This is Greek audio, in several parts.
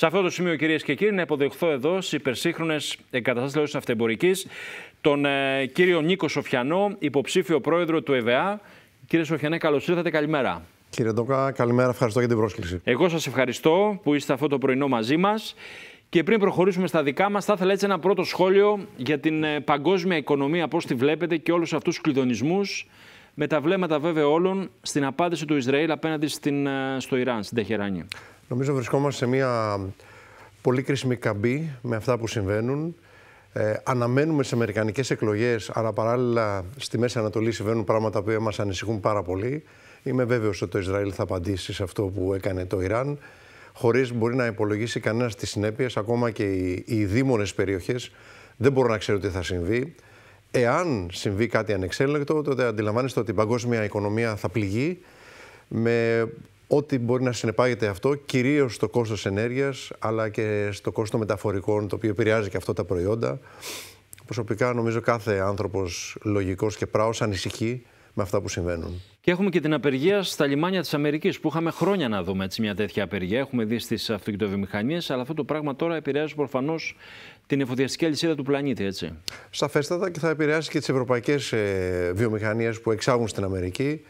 Σε αυτό το σημείο, κυρίες και κύριοι, να υποδεχθώ εδώ στις υπερσύγχρονες εγκαταστάσεις λαού αυτεμπορική τον ε, κύριο Νίκο Σοφιανό, υποψήφιο πρόεδρο του ΕΒΑ. Κύριε Σοφιανέ, καλώς ήρθατε. Καλημέρα. Κύριε Ντόκα, καλημέρα. Ευχαριστώ για την πρόσκληση. Εγώ σας ευχαριστώ που είστε αυτό το πρωινό μαζί μας. Και πριν προχωρήσουμε στα δικά μας, θα ήθελα έτσι ένα πρώτο σχόλιο για την ε, παγκόσμια οικονομία, πώς τη βλέπετε και όλους αυτούς τους κλειδονισμούς. Με τα βλέμματα βέβαια όλων στην απάντηση του Ισραήλ απέναντι στην, ε, στο Ιράν, στην Τεχεράνη. Νομίζω βρισκόμαστε σε μια πολύ κρίσιμη καμπή με αυτά που συμβαίνουν. Ε, αναμένουμε τι αμερικανικέ εκλογές, αλλά παράλληλα στη Μέση Ανατολή συμβαίνουν πράγματα που μας ανησυχούν πάρα πολύ. Είμαι βέβαιος ότι το Ισραήλ θα απαντήσει σε αυτό που έκανε το Ιράν, χωρίς μπορεί να υπολογίσει κανένας τις συνέπειες. Ακόμα και οι, οι δίμονε περιοχές δεν μπορούν να ξέρουν τι θα συμβεί. Εάν συμβεί κάτι ανεξέλεγκτο, τότε αντιλαμβάνεστε ότι η παγκόσμια οικονομία θα πληγεί με ό,τι μπορεί να συνεπάγεται αυτό, κυρίως στο κόστος ενέργειας, αλλά και στο κόστο μεταφορικών, το οποίο επηρεάζει και αυτό τα προϊόντα. Προσωπικά νομίζω κάθε άνθρωπος λογικός και πράος ανησυχεί με αυτά που συμβαίνουν. Και έχουμε και την απεργία στα λιμάνια της Αμερικής, που είχαμε χρόνια να δούμε έτσι, μια τέτοια απεργία. Έχουμε δει στις αυτοκινητοβιομηχανίες, αλλά αυτό το πράγμα τώρα επηρεάζει προφανώς την εφοδιαστική αλυσίδα του πλανήτη, έτσι. Σαφέστατα και θα επηρεάσει και τις ευρωπαϊκές ε, βιομηχανίες που εξάγουν στην Αμερική.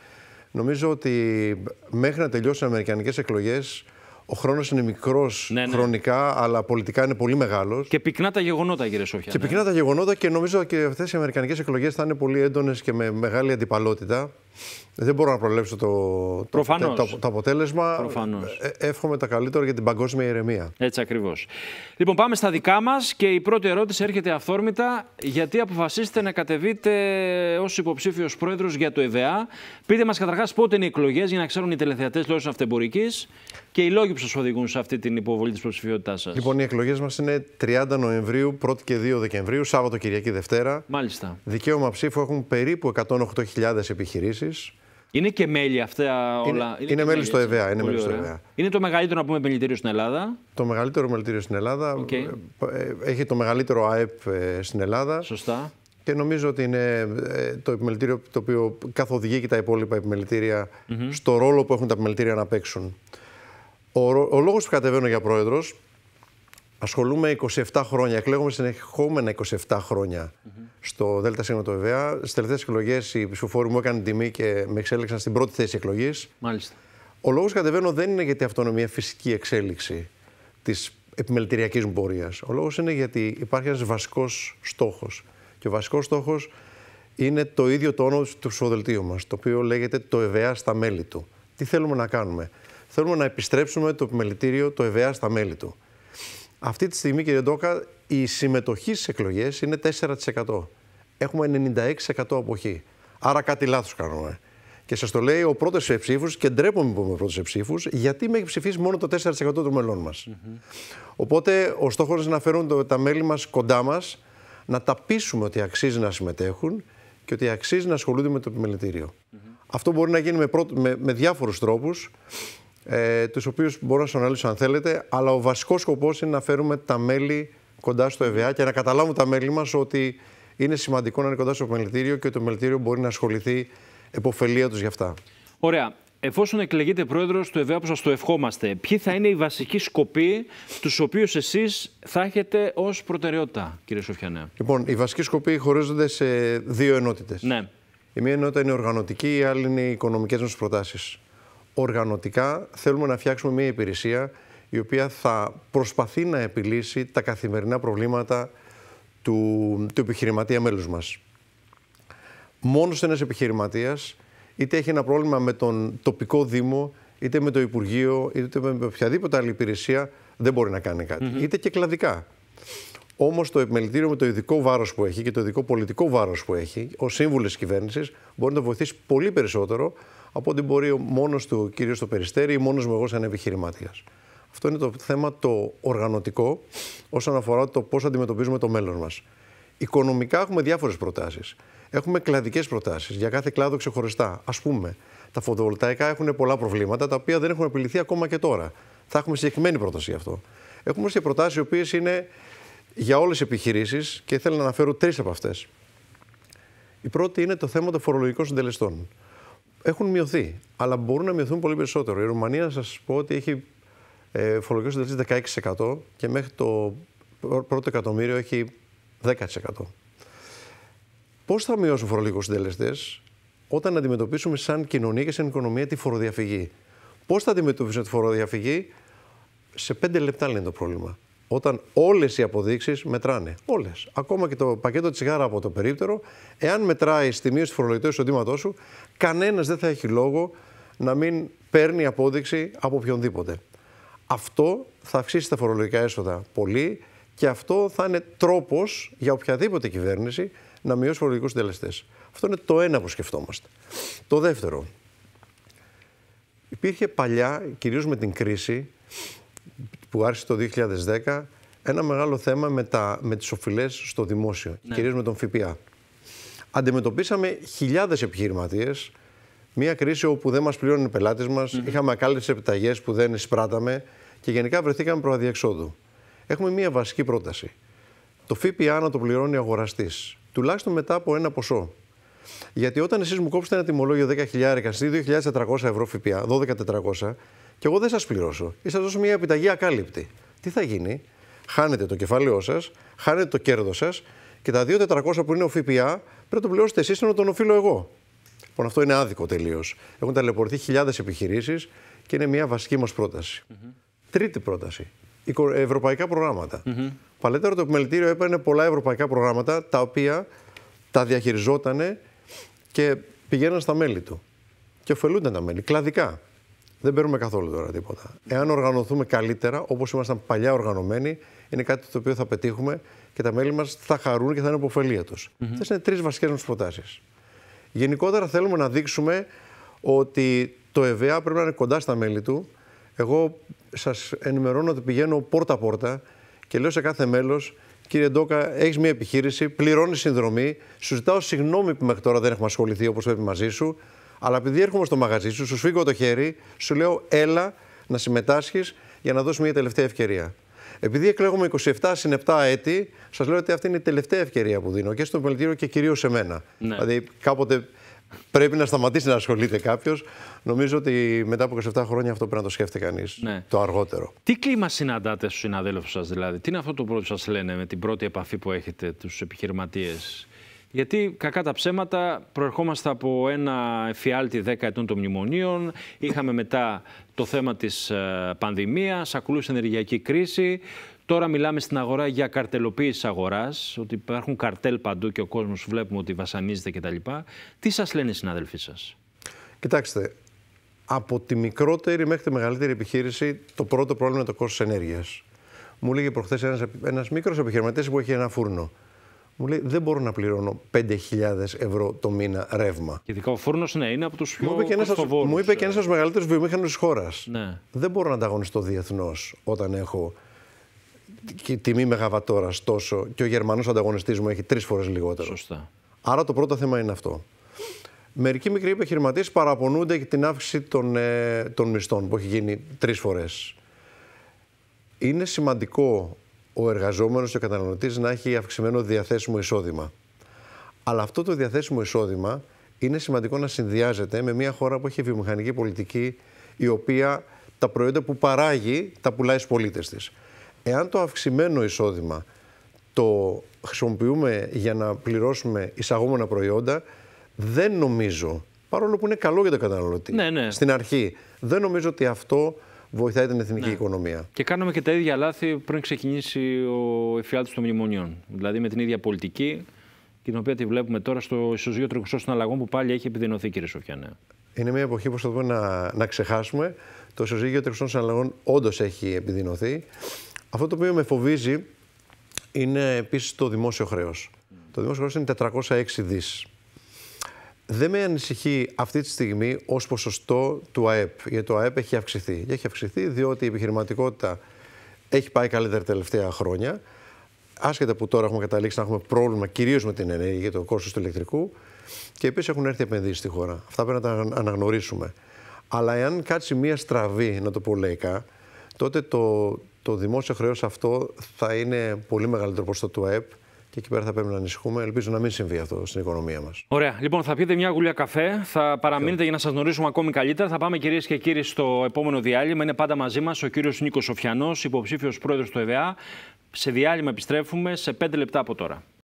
Νομίζω ότι μέχρι να τελειώσουν οι Αμερικανικές εκλογές ο χρόνος είναι μικρός ναι, ναι. χρονικά, αλλά πολιτικά είναι πολύ μεγάλος. Και πυκνά τα γεγονότα, κύριε Σόφια. Και ναι. πυκνά τα γεγονότα και νομίζω και αυτές οι Αμερικανικές εκλογές θα είναι πολύ έντονες και με μεγάλη αντιπαλότητα. Δεν μπορώ να προλέψω το, το, το, αποτέλεσμα. Προφανώς. Ε, εύχομαι τα καλύτερα για την παγκόσμια ηρεμία. Έτσι ακριβώς. Λοιπόν, πάμε στα δικά μας και η πρώτη ερώτηση έρχεται αυθόρμητα. Γιατί αποφασίσετε να κατεβείτε ως υποψήφιος πρόεδρος για το ΕΒΑ. Πείτε μας καταρχάς πότε είναι οι εκλογές για να ξέρουν οι τελευταίε λόγω αυτεμπορική και οι λόγοι που σα οδηγούν σε αυτή την υποβολή της υποψηφιότητάς σας. Λοιπόν, οι εκλογές μας είναι 30 Νοεμβρίου, 1 και 2 Δεκεμβρίου, Σάββατο, Κυριακή, Δευτέρα. Μάλιστα. Δικαίωμα ψήφου έχουν περίπου 108.000 επιχειρήσεις. Είναι και μέλη αυτά όλα. Είναι, είναι, μέλη, στο ΕΒΑ. Είναι, είναι το μεγαλύτερο να πούμε μελητήριο στην Ελλάδα. Το μεγαλύτερο μελητήριο στην Ελλάδα. Ε, ε, έχει το μεγαλύτερο ΑΕΠ ε, στην Ελλάδα. Σωστά. Και νομίζω ότι είναι το επιμελητήριο το οποίο καθοδηγεί και τα υπόλοιπα επιμελητήρια mm στο ρόλο που έχουν τα επιμελητήρια να παίξουν. Ο, ο λόγος που κατεβαίνω για πρόεδρος, ασχολούμαι 27 χρόνια, εκλέγομαι συνεχόμενα 27 χρόνια mm -hmm. στο ΔΣ ΕΒΕΑ. Στις τελευταίες εκλογές οι ψηφοφόροι μου έκαναν τιμή και με εξέλεξαν στην πρώτη θέση εκλογής. Μάλιστα. Ο λόγος που κατεβαίνω δεν είναι γιατί είναι αυτονομία φυσική εξέλιξη της επιμελητηριακής μου πορείας. Ο λόγος είναι γιατί υπάρχει ένας βασικός στόχος. Και ο βασικός στόχος είναι το ίδιο το όνομα του ψηφοδελτίου μας, το οποίο λέγεται το ΕΒΕΑ στα μέλη του. Τι θέλουμε να κάνουμε θέλουμε να επιστρέψουμε το επιμελητήριο το ΕΒΑ, στα μέλη του. Αυτή τη στιγμή, κύριε Ντόκα, η συμμετοχή στις εκλογές είναι 4%. Έχουμε 96% αποχή. Άρα κάτι λάθος κάνουμε. Και σας το λέει ο πρώτος ψήφου, και ντρέπομαι που είμαι πρώτο ψήφου, γιατί με έχει ψηφίσει μόνο το 4% των μελών μας. Οπότε ο στόχος είναι να φέρουν τα μέλη μας κοντά μας, να τα πείσουμε ότι αξίζει να συμμετέχουν και ότι αξίζει να ασχολούνται με το επιμελητήριο. Αυτό μπορεί να γίνει με, με, με διάφορους τρόπους ε, τους οποίους μπορώ να σας αναλύσω αν θέλετε, αλλά ο βασικός σκοπός είναι να φέρουμε τα μέλη κοντά στο ΕΒΑ και να καταλάβουν τα μέλη μας ότι είναι σημαντικό να είναι κοντά στο μελητήριο και το μελητήριο μπορεί να ασχοληθεί επωφελία τους γι' αυτά. Ωραία. Εφόσον εκλεγείτε πρόεδρος του ΕΒΑ που σας το ευχόμαστε, ποιοι θα είναι οι βασικοί σκοποί τους οποίους εσείς θα έχετε ως προτεραιότητα, κύριε Σοφιανέ. Λοιπόν, οι βασικοί σκοποί χωρίζονται σε δύο ενότητες. Ναι. Η μία ενότητα είναι οργανωτική, η άλλη είναι οι οικονομικές μας προτάσεις οργανωτικά θέλουμε να φτιάξουμε μια υπηρεσία η οποία θα προσπαθεί να επιλύσει τα καθημερινά προβλήματα του, του επιχειρηματία μέλους μας. Μόνος ένας επιχειρηματίας είτε έχει ένα πρόβλημα με τον τοπικό δήμο, είτε με το Υπουργείο, είτε με οποιαδήποτε άλλη υπηρεσία, δεν μπορεί να κάνει κάτι. Mm -hmm. Είτε και κλαδικά. Όμως το επιμελητήριο με το ειδικό βάρος που έχει και το ειδικό πολιτικό βάρος που έχει, ο σύμβουλος κυβέρνησης, μπορεί να βοηθήσει πολύ περισσότερο από ό,τι μπορεί μόνος του κυρίως κύριος το Περιστέρη ή μόνος μου εγώ σαν επιχειρηματίας. Αυτό είναι το θέμα το οργανωτικό όσον αφορά το πώς αντιμετωπίζουμε το μέλλον μας. Οικονομικά έχουμε διάφορες προτάσεις. Έχουμε κλαδικές προτάσεις για κάθε κλάδο ξεχωριστά. Ας πούμε, τα φωτοβολταϊκά έχουν πολλά προβλήματα τα οποία δεν έχουν επιληθεί ακόμα και τώρα. Θα έχουμε συγκεκριμένη πρόταση γι' αυτό. Έχουμε όμως και προτάσεις οι οποίες είναι για όλες τις επιχειρήσεις και θέλω να αναφέρω τρεις από αυτές. Η πρώτη είναι το θέμα των φορολογικών συντελεστών έχουν μειωθεί, αλλά μπορούν να μειωθούν πολύ περισσότερο. Η Ρουμανία, να σας πω ότι έχει ε, φορολογικό 16% και μέχρι το πρώτο εκατομμύριο έχει 10%. Πώς θα μειώσουν φορολογικούς συντελεστές όταν αντιμετωπίσουμε σαν κοινωνία και σαν οικονομία τη φοροδιαφυγή. Πώς θα αντιμετωπίσουμε τη φοροδιαφυγή, σε 5 λεπτά λένε το πρόβλημα όταν όλες οι αποδείξεις μετράνε. Όλες. Ακόμα και το πακέτο τσιγάρα από το περίπτερο, εάν μετράει στη μείωση του φορολογικού εισοδήματός σου, κανένας δεν θα έχει λόγο να μην παίρνει απόδειξη από οποιονδήποτε. Αυτό θα αυξήσει τα φορολογικά έσοδα πολύ και αυτό θα είναι τρόπος για οποιαδήποτε κυβέρνηση να μειώσει φορολογικούς συντελεστές. Αυτό είναι το ένα που σκεφτόμαστε. Το δεύτερο, υπήρχε παλιά, κυρίως με την κρίση, που άρχισε το 2010 ένα μεγάλο θέμα με, τα, με τις οφειλές στο δημόσιο, ναι. κυρίως με τον ΦΠΑ. Αντιμετωπίσαμε χιλιάδες επιχειρηματίες, μια κρίση όπου δεν μας πληρώνουν οι πελάτες μας, mm -hmm. είχαμε ακάλυψες επιταγές που δεν εισπράταμε και γενικά βρεθήκαμε προαδιεξόδου. Έχουμε μια βασική πρόταση. Το ΦΠΑ να το πληρώνει ο αγοραστής, τουλάχιστον μετά από ένα ποσό. Γιατί όταν εσείς μου κόψετε ένα τιμολόγιο 10.000 ή 2.400 ευρώ ΦΠΑ, 12.400, και εγώ δεν σας πληρώσω ή σας δώσω μια επιταγή ακάλυπτη. Τι θα γίνει, χάνετε το κεφάλαιό σας, χάνετε το κέρδος σας και τα 2.400 που είναι ο ΦΠΑ πρέπει να το πληρώσετε εσείς ενώ τον οφείλω εγώ. Λοιπόν, αυτό είναι άδικο τελείως. Έχουν ταλαιπωρηθεί χιλιάδες επιχειρήσεις και είναι μια βασική μας πρόταση. Τρίτη πρόταση. Ευρωπαϊκά προγράμματα. Mm Παλαιότερα το επιμελητήριο έπαιρνε πολλά ευρωπαϊκά προγράμματα τα οποία τα διαχειριζόταν και πηγαίναν στα μέλη του. Και ωφελούνταν τα μέλη, κλαδικά δεν παίρνουμε καθόλου τώρα τίποτα. Εάν οργανωθούμε καλύτερα, όπως ήμασταν παλιά οργανωμένοι, είναι κάτι το οποίο θα πετύχουμε και τα μέλη μας θα χαρούν και θα είναι υποφελία τους. Mm -hmm. Αυτέ είναι τρεις βασικές μας προτάσεις. Γενικότερα θέλουμε να δείξουμε ότι το ΕΒΑ πρέπει να είναι κοντά στα μέλη του. Εγώ σας ενημερώνω ότι πηγαίνω πόρτα-πόρτα και λέω σε κάθε μέλος. Κύριε Ντόκα, έχεις μια επιχείρηση, πληρώνεις συνδρομή. Σου ζητάω συγγνώμη που μέχρι τώρα δεν έχουμε ασχοληθεί όπως πρέπει μαζί σου. Αλλά επειδή έρχομαι στο μαγαζί σου, σου σφίγγω το χέρι, σου λέω έλα να συμμετάσχεις για να δώσει μια τελευταία ευκαιρία. Επειδή εκλέγουμε 27 συν 7 έτη, σας λέω ότι αυτή είναι η τελευταία ευκαιρία που δίνω και στο πολιτήριο και κυρίως σε μένα. Ναι. Δηλαδή, κάποτε πρέπει να σταματήσει να ασχολείται κάποιος. Νομίζω ότι μετά από 27 χρόνια αυτό πρέπει να το σκέφτεται κανείς. Ναι. Το αργότερο. Τι κλίμα συναντάτε στους συναδέλφους σας, δηλαδή, τι είναι αυτό το πρώτο σας λένε με την πρώτη επαφή που έχετε, τους επιχειρηματίες. Γιατί κακά τα ψέματα προερχόμαστε από ένα εφιάλτη 10 ετών των μνημονίων, είχαμε μετά το θέμα της ε, πανδημίας, ακολούσε ενεργειακή κρίση, Τώρα μιλάμε στην αγορά για καρτελοποίηση αγοράς, ότι υπάρχουν καρτέλ παντού και ο κόσμος βλέπουμε ότι βασανίζεται κτλ. Τι σας λένε οι συναδελφοί σας? Κοιτάξτε, από τη μικρότερη μέχρι τη μεγαλύτερη επιχείρηση, το πρώτο πρόβλημα είναι το κόστος ενέργειας. Μου λέγε προχθές ένας ένας, ένας μικρός επιχειρηματή που έχει ένα φούρνο. Μου λέει δεν μπορώ να πληρώνω 5.000 ευρώ το μήνα ρεύμα. Και ειδικά ο φούρνος, ναι, είναι από τους πιο φοβόρου. Μου είπε και ε. ένας από τους μεγαλύτερους βιομηχανού της χώρας. Ναι. Δεν μπορώ να ανταγωνιστώ διεθνώς όταν έχω τιμή μεγαβατόρα τόσο και ο Γερμανός ανταγωνιστής μου έχει τρεις φορές λιγότερο. Σωστά. Άρα το πρώτο θέμα είναι αυτό. Μερικοί μικροί επιχειρηματίες παραπονούνται για την αύξηση των, ε, των μισθών που έχει γίνει τρεις φορές. Είναι σημαντικό ο εργαζόμενος και ο καταναλωτής να έχει αυξημένο διαθέσιμο εισόδημα. Αλλά αυτό το διαθέσιμο εισόδημα είναι σημαντικό να συνδυάζεται με μια χώρα που έχει βιομηχανική πολιτική η οποία τα προϊόντα που παράγει τα πουλάει στους πολίτες της. Εάν το αυξημένο εισόδημα το χρησιμοποιούμε για να πληρώσουμε εισαγόμενα προϊόντα, δεν νομίζω, παρόλο που είναι καλό για τον καταναλωτή, ναι, ναι. στην αρχή, δεν νομίζω ότι αυτό βοηθάει την εθνική ναι. οικονομία. Και κάναμε και τα ίδια λάθη πριν ξεκινήσει ο εφιάλτης των μνημονίων. Δηλαδή με την ίδια πολιτική, την οποία τη βλέπουμε τώρα στο ισοζύγιο τρεχουσό των αλλαγών που πάλι έχει επιδεινωθεί, κύριε Σοφιανέ. Είναι μια εποχή που προσπαθούμε να, να ξεχάσουμε. Το ισοζύγιο τρεχουσών συναλλαγών όντως έχει επιδεινωθεί. Αυτό το οποίο με φοβίζει είναι επίσης το δημόσιο χρέος. Το δημόσιο χρέος είναι 406 δις δεν με ανησυχεί αυτή τη στιγμή ως ποσοστό του ΑΕΠ. Γιατί το ΑΕΠ έχει αυξηθεί. Και έχει αυξηθεί διότι η επιχειρηματικότητα έχει πάει καλύτερα τα τελευταία χρόνια. Άσχετα που τώρα έχουμε καταλήξει να έχουμε πρόβλημα κυρίως με την ενέργεια και το κόστος του ηλεκτρικού. Και επίσης έχουν έρθει επενδύσεις στη χώρα. Αυτά πρέπει να τα αναγνωρίσουμε. Αλλά εάν κάτσει μία στραβή, να το πω λαϊκά, τότε το, το δημόσιο χρέος αυτό θα είναι πολύ μεγαλύτερο ποσοστό του ΑΕΠ και εκεί πέρα θα πρέπει να ανησυχούμε. Ελπίζω να μην συμβεί αυτό στην οικονομία μας. Ωραία. Λοιπόν, θα πείτε μια γουλιά καφέ, θα παραμείνετε για να σας γνωρίσουμε ακόμη καλύτερα. Θα πάμε κυρίες και κύριοι στο επόμενο διάλειμμα. Είναι πάντα μαζί μας ο κύριος Νίκος Σοφιανός, υποψήφιος πρόεδρος του ΕΒΑ. Σε διάλειμμα επιστρέφουμε σε 5 λεπτά από τώρα.